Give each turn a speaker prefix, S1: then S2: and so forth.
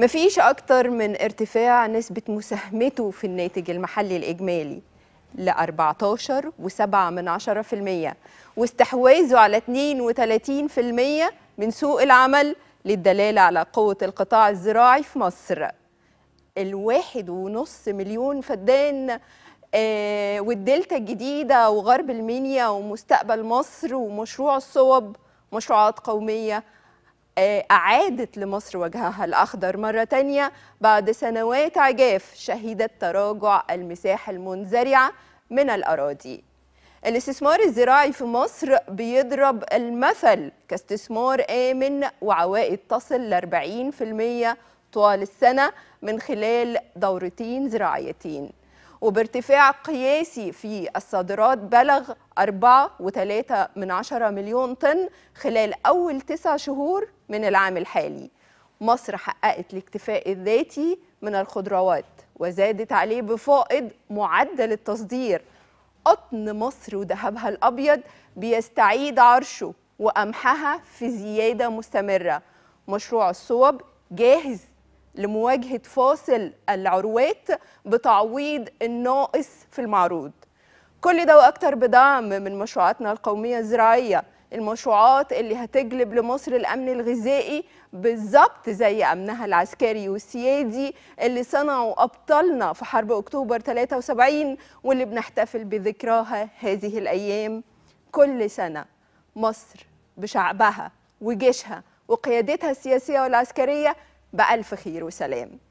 S1: مفيش أكتر من ارتفاع نسبة مساهمته في الناتج المحلي الإجمالي ل 14.7% واستحواذه على 32% من سوق العمل للدلالة على قوة القطاع الزراعي في مصر الواحد ونص مليون فدان آه والدلتا الجديدة وغرب المنيا ومستقبل مصر ومشروع الصوب مشروعات قومية أعادت لمصر وجهها الأخضر مرة تانية بعد سنوات عجاف شهدت تراجع المساحة المنزرعة من الأراضي الاستثمار الزراعي في مصر بيضرب المثل كاستثمار آمن وعوائد تصل ل 40% طوال السنة من خلال دورتين زراعيتين وبارتفاع قياسي في الصادرات بلغ 4.3 من عشرة مليون طن خلال أول تسع شهور من العام الحالي مصر حققت الاكتفاء الذاتي من الخضروات وزادت عليه بفائض معدل التصدير قطن مصر وذهبها الأبيض بيستعيد عرشه وقمحها في زيادة مستمرة مشروع الصوب جاهز لمواجهة فاصل العروات بتعويض الناقص في المعروض كل ده وأكتر بدعم من مشروعاتنا القومية الزراعية المشروعات اللي هتجلب لمصر الأمن الغذائي بالظبط زي أمنها العسكري والسيادي اللي صنعوا أبطالنا في حرب أكتوبر 73 واللي بنحتفل بذكراها هذه الأيام كل سنة مصر بشعبها وجيشها وقيادتها السياسية والعسكرية بألف خير وسلام